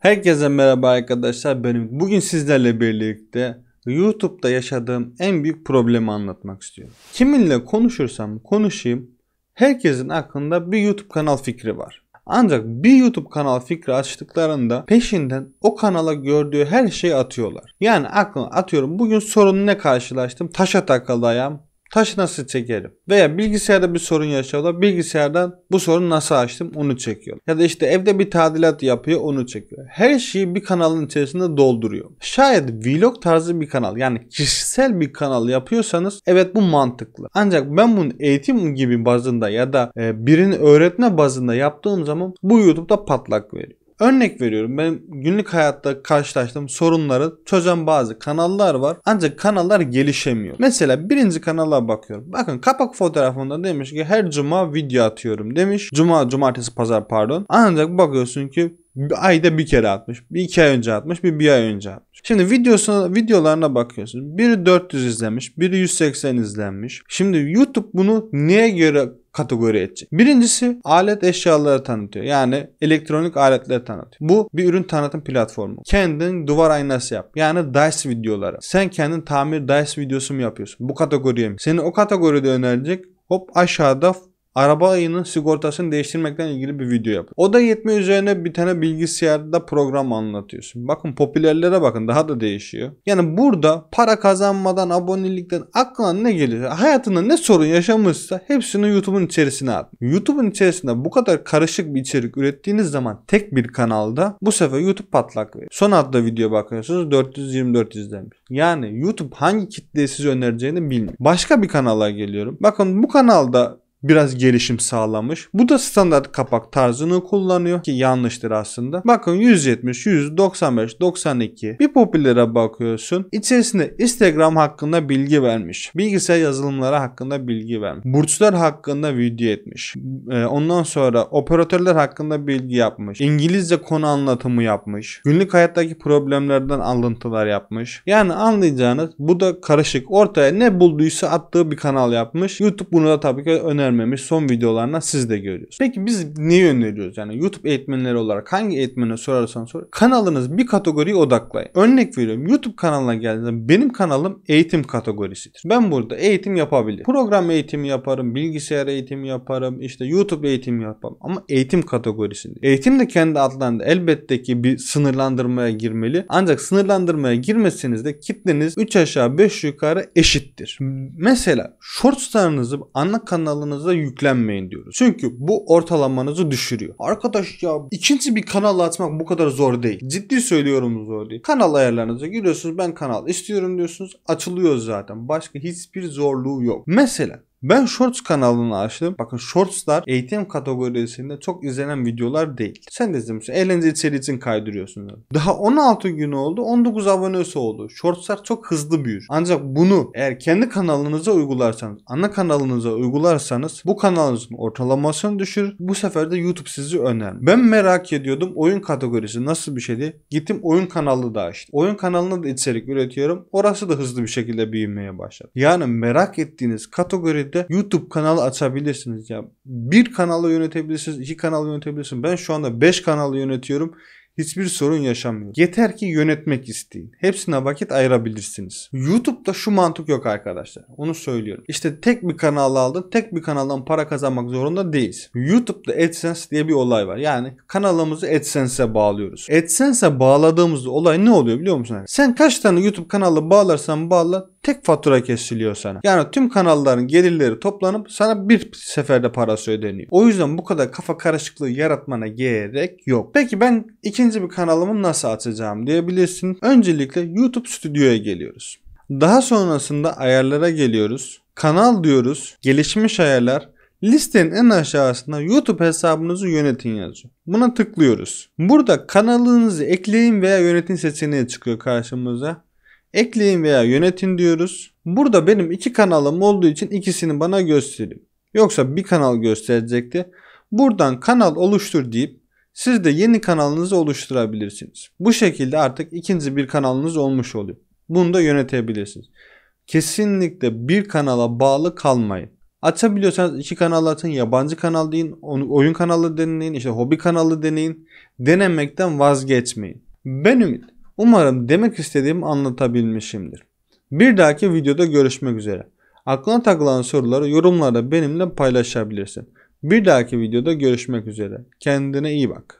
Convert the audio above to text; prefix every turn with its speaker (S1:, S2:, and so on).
S1: Herkese merhaba arkadaşlar benim. Bugün sizlerle birlikte YouTube'da yaşadığım en büyük problemi anlatmak istiyorum. Kiminle konuşursam konuşayım herkesin aklında bir YouTube kanal fikri var. Ancak bir YouTube kanal fikri açtıklarında peşinden o kanala gördüğü her şeyi atıyorlar. Yani aklına atıyorum bugün sorun ne karşılaştım. Taşa takılayım taşı nasıl çekerim? Veya bilgisayarda bir sorun yaşıyorlar. Bilgisayardan bu sorunu nasıl açtım onu çekiyor. Ya da işte evde bir tadilat yapıyor onu çekiyor. Her şeyi bir kanalın içerisinde dolduruyor. Şayet vlog tarzı bir kanal yani kişisel bir kanal yapıyorsanız evet bu mantıklı. Ancak ben bunu eğitim gibi bazında ya da e, birini öğretme bazında yaptığım zaman bu YouTube'da patlak veriyor. Örnek veriyorum Ben günlük hayatta karşılaştığım sorunları çözen bazı kanallar var. Ancak kanallar gelişemiyor. Mesela birinci kanala bakıyorum. Bakın kapak fotoğrafında demiş ki her cuma video atıyorum demiş. Cuma, cumartesi, pazar pardon. Ancak bakıyorsun ki bir ayda bir kere atmış. Bir iki ay önce atmış. Bir bir ay önce atmış. Şimdi videosuna, videolarına bakıyorsun. Biri 400 izlenmiş. Biri 180 izlenmiş. Şimdi YouTube bunu neye göre kategori edecek. Birincisi alet eşyaları tanıtıyor. Yani elektronik aletleri tanıtıyor. Bu bir ürün tanıtım platformu. Kendin duvar aynası yap. Yani DICE videoları. Sen kendin tamir DICE videosu mu yapıyorsun? Bu kategoriye mi? Seni o kategoride önerecek. Hop aşağıda araba ayının sigortasını değiştirmekten ilgili bir video yapıyor. O da yetme üzerine bir tane bilgisayarda program anlatıyorsun. Bakın popülerlere bakın daha da değişiyor. Yani burada para kazanmadan, abonelikten aklına ne gelirse, hayatında ne sorun yaşamışsa hepsini YouTube'un içerisine at. YouTube'un içerisinde bu kadar karışık bir içerik ürettiğiniz zaman tek bir kanalda bu sefer YouTube patlak veriyor. Son adlı video bakıyorsunuz 424 izlenmiş. Yani YouTube hangi kitleye sizi önereceğini bilmiyor. Başka bir kanala geliyorum. Bakın bu kanalda biraz gelişim sağlamış. Bu da standart kapak tarzını kullanıyor ki yanlıştır aslında. Bakın 170, 195, 92 bir popülere bakıyorsun. İçerisinde Instagram hakkında bilgi vermiş. Bilgisayar yazılımları hakkında bilgi vermiş. Burçlar hakkında video etmiş. Ee, ondan sonra operatörler hakkında bilgi yapmış. İngilizce konu anlatımı yapmış. Günlük hayattaki problemlerden alıntılar yapmış. Yani anlayacağınız bu da karışık. Ortaya ne bulduysa attığı bir kanal yapmış. YouTube bunu da tabii ki öner önermemiş son videolarına siz de görüyorsunuz. Peki biz neyi öneriyoruz? Yani YouTube eğitmenleri olarak hangi eğitmene sorarsan sor. Kanalınız bir kategoriye odaklayın. Örnek veriyorum YouTube kanalına geldiğinizde benim kanalım eğitim kategorisidir. Ben burada eğitim yapabilirim. Program eğitimi yaparım, bilgisayar eğitimi yaparım, işte YouTube eğitimi yaparım ama eğitim kategorisinde. Eğitim de kendi adlarında elbette ki bir sınırlandırmaya girmeli. Ancak sınırlandırmaya girmeseniz de kitleniz 3 aşağı 5 yukarı eşittir. Mesela shortslarınızı ana kanalınızı ortalamanıza yüklenmeyin diyoruz. Çünkü bu ortalamanızı düşürüyor. Arkadaş ya ikinci bir kanal açmak bu kadar zor değil. Ciddi söylüyorum zor değil. Kanal ayarlarınıza giriyorsunuz ben kanal istiyorum diyorsunuz açılıyor zaten. Başka hiçbir zorluğu yok. Mesela ben Shorts kanalını açtım. Bakın Shorts'lar eğitim kategorisinde çok izlenen videolar değil. Sen de izlemişsin. Eğlence içeriği için kaydırıyorsun. Daha 16 gün oldu. 19 abonesi oldu. Shorts'lar çok hızlı büyür. Ancak bunu eğer kendi kanalınıza uygularsanız, ana kanalınıza uygularsanız bu kanalınızın ortalamasını düşürür. Bu sefer de YouTube sizi öner. Ben merak ediyordum oyun kategorisi nasıl bir şeydi. Gittim oyun kanalı da açtım. Oyun kanalına da içerik üretiyorum. Orası da hızlı bir şekilde büyümeye başladı. Yani merak ettiğiniz kategori şirkette YouTube kanalı açabilirsiniz. Ya bir kanalı yönetebilirsiniz, iki kanalı yönetebilirsiniz. Ben şu anda 5 kanalı yönetiyorum. Hiçbir sorun yaşamıyor. Yeter ki yönetmek isteyin. Hepsine vakit ayırabilirsiniz. YouTube'da şu mantık yok arkadaşlar. Onu söylüyorum. İşte tek bir kanal aldın, tek bir kanaldan para kazanmak zorunda değiliz. YouTube'da AdSense diye bir olay var. Yani kanalımızı AdSense'e bağlıyoruz. AdSense'e bağladığımız olay ne oluyor biliyor musun? Sen kaç tane YouTube kanalı bağlarsan bağla tek fatura kesiliyor sana. Yani tüm kanalların gelirleri toplanıp sana bir seferde parası ödeniyor. O yüzden bu kadar kafa karışıklığı yaratmana gerek yok. Peki ben ikinci bir kanalımı nasıl açacağım diyebilirsin. Öncelikle YouTube Stüdyo'ya geliyoruz. Daha sonrasında ayarlara geliyoruz. Kanal diyoruz. Gelişmiş ayarlar. Listenin en aşağısında YouTube hesabınızı yönetin yazıyor. Buna tıklıyoruz. Burada kanalınızı ekleyin veya yönetin seçeneği çıkıyor karşımıza. Ekleyin veya yönetin diyoruz. Burada benim iki kanalım olduğu için ikisini bana göstereyim. Yoksa bir kanal gösterecekti. Buradan kanal oluştur deyip siz de yeni kanalınızı oluşturabilirsiniz. Bu şekilde artık ikinci bir kanalınız olmuş oluyor. Bunu da yönetebilirsiniz. Kesinlikle bir kanala bağlı kalmayın. Açabiliyorsanız iki kanal açın, yabancı kanal deyin, oyun kanalı deneyin, işte hobi kanalı deneyin. Denemekten vazgeçmeyin. Ben Ümit. Umarım demek istediğimi anlatabilmişimdir. Bir dahaki videoda görüşmek üzere. Aklına takılan soruları yorumlarda benimle paylaşabilirsin. Bir dahaki videoda görüşmek üzere. Kendine iyi bak.